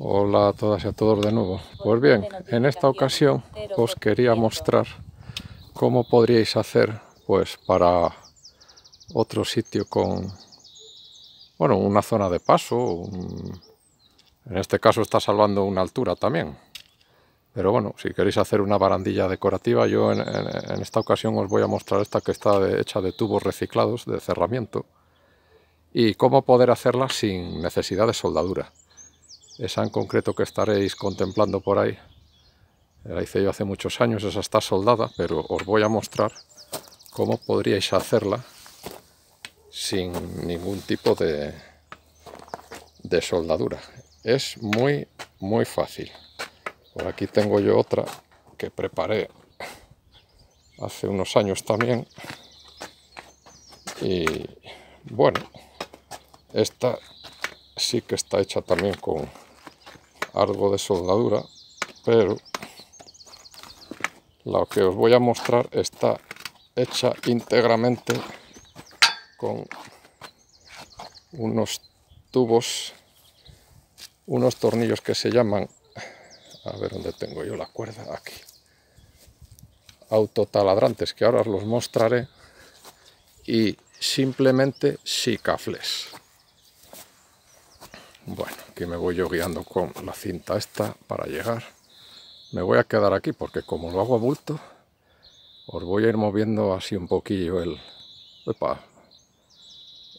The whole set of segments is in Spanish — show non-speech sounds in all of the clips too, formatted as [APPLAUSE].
Hola a todas y a todos de nuevo. Pues bien, en esta ocasión os quería mostrar cómo podríais hacer pues para otro sitio con bueno, una zona de paso, en este caso está salvando una altura también. Pero bueno, si queréis hacer una barandilla decorativa, yo en, esta ocasión os voy a mostrar esta que está hecha de tubos reciclados de cerramiento y cómo poder hacerla sin necesidad de soldadura esa en concreto que estaréis contemplando por ahí, eh, la hice yo hace muchos años, esa está soldada, pero os voy a mostrar cómo podríais hacerla sin ningún tipo de, de soldadura. Es muy, muy fácil. Por aquí tengo yo otra que preparé hace unos años también. Y bueno, esta sí que está hecha también con, algo de soldadura, pero lo que os voy a mostrar está hecha íntegramente con unos tubos, unos tornillos que se llaman, a ver dónde tengo yo la cuerda, aquí, autotaladrantes, que ahora os los mostraré, y simplemente sicafles. Bueno, aquí me voy yo guiando con la cinta esta para llegar. Me voy a quedar aquí porque como lo hago a bulto, os voy a ir moviendo así un poquillo el...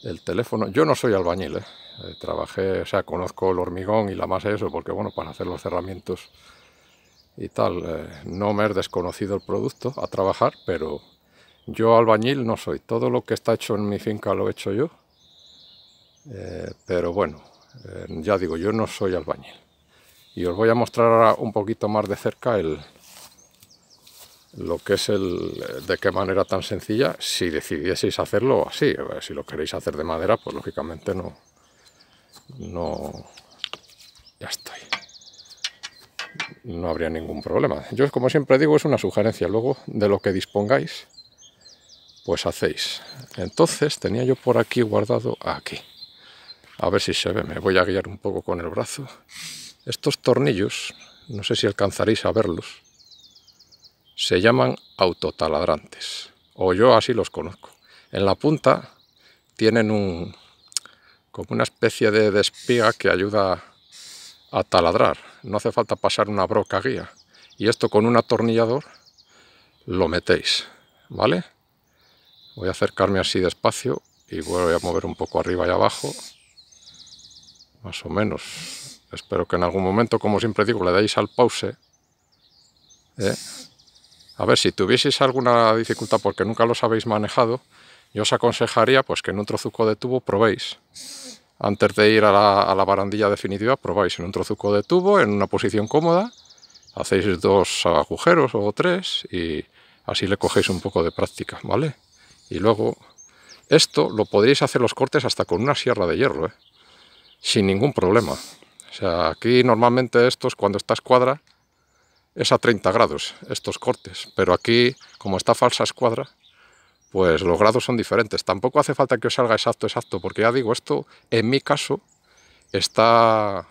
el teléfono. Yo no soy albañil, ¿eh? ¿eh? trabajé, o sea, conozco el hormigón y la masa eso, porque bueno, para hacer los cerramientos y tal, eh, no me es desconocido el producto a trabajar, pero yo albañil no soy. Todo lo que está hecho en mi finca lo he hecho yo, eh, pero bueno, eh, ya digo, yo no soy albañil. Y os voy a mostrar ahora un poquito más de cerca el, lo que es el de qué manera tan sencilla, si decidieseis hacerlo así. Si lo queréis hacer de madera, pues lógicamente no. No. Ya estoy. No habría ningún problema. Yo, como siempre digo, es una sugerencia. Luego, de lo que dispongáis, pues hacéis. Entonces, tenía yo por aquí guardado aquí. A ver si se ve, me voy a guiar un poco con el brazo. Estos tornillos, no sé si alcanzaréis a verlos, se llaman autotaladrantes, o yo así los conozco. En la punta tienen un, como una especie de despiga que ayuda a taladrar. No hace falta pasar una broca guía. Y esto con un atornillador lo metéis, ¿vale? Voy a acercarme así despacio y voy a mover un poco arriba y abajo más o menos. Espero que en algún momento, como siempre digo, le dais al pause. ¿eh? A ver, si tuvieseis alguna dificultad porque nunca los habéis manejado, yo os aconsejaría pues, que en un trozuco de tubo probéis. Antes de ir a la, barandilla definitiva, probáis en un trozuco de tubo, en una posición cómoda, hacéis dos agujeros o tres y así le cogéis un poco de práctica, ¿vale? Y luego, esto lo podríais hacer los cortes hasta con una sierra de hierro, ¿eh? sin ningún problema. O sea, aquí normalmente estos, cuando está escuadra, es a 30 grados estos cortes, pero aquí, como está falsa escuadra, pues los grados son diferentes. Tampoco hace falta que os salga exacto, exacto, porque ya digo, esto en mi caso está,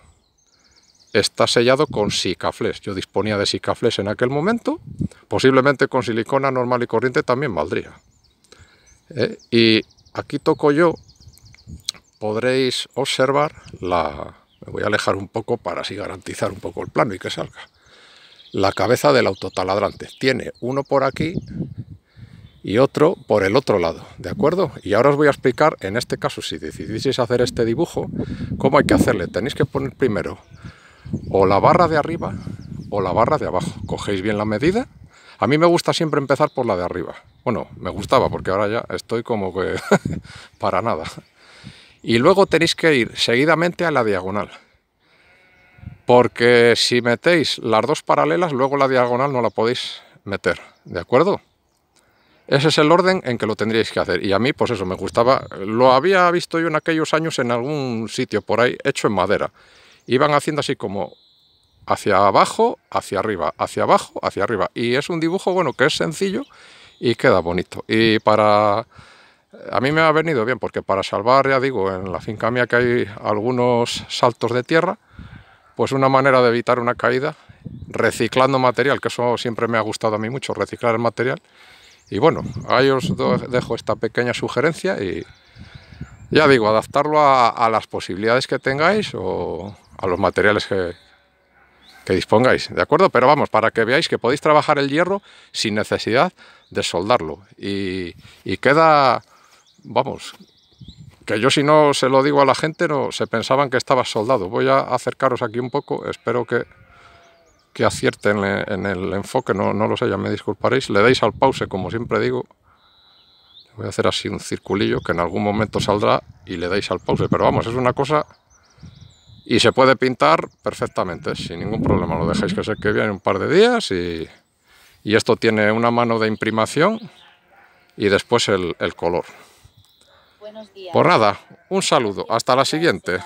está sellado con sicafles. Yo disponía de sicafles en aquel momento, posiblemente con silicona normal y corriente también valdría. Eh, y aquí toco yo podréis observar la... Me voy a alejar un poco para así garantizar un poco el plano y que salga. La cabeza del autotaladrante. Tiene uno por aquí y otro por el otro lado, ¿de acuerdo? Y ahora os voy a explicar, en este caso, si decidís hacer este dibujo, cómo hay que hacerle. Tenéis que poner primero o la barra de arriba o la barra de abajo. Cogéis bien la medida. A mí me gusta siempre empezar por la de arriba. Bueno, me gustaba porque ahora ya estoy como que [LAUGHS] para nada y luego tenéis que ir seguidamente a la diagonal. Porque si metéis las dos paralelas, luego la diagonal no la podéis meter, ¿de acuerdo? Ese es el orden en que lo tendríais que hacer. Y a mí, pues eso, me gustaba. Lo había visto yo en aquellos años en algún sitio por ahí, hecho en madera. Iban haciendo así como hacia abajo, hacia arriba, hacia abajo, hacia arriba. Y es un dibujo, bueno, que es sencillo y queda bonito. Y para a mí me ha venido bien, porque para salvar, ya digo, en la finca mía que hay algunos saltos de tierra, pues una manera de evitar una caída, reciclando material, que eso siempre me ha gustado a mí mucho, reciclar el material. Y bueno, ahí os dejo esta pequeña sugerencia y ya digo, adaptarlo a, las posibilidades que tengáis o a los materiales que, que dispongáis, ¿de acuerdo? Pero vamos, para que veáis que podéis trabajar el hierro sin necesidad de soldarlo y queda vamos, que yo si no se lo digo a la gente, no se pensaban que estaba soldado. Voy a acercaros aquí un poco, espero que, que acierten en el enfoque, no, no lo sé, ya me disculparéis. Le dais al pause, como siempre digo, voy a hacer así un circulillo que en algún momento saldrá y le dais al pause, pero vamos, es una cosa y se puede pintar perfectamente, sin ningún problema, lo dejáis que se bien en un par de días y, esto tiene una mano de imprimación y después el color. Por pues nada, un saludo. Hasta la siguiente.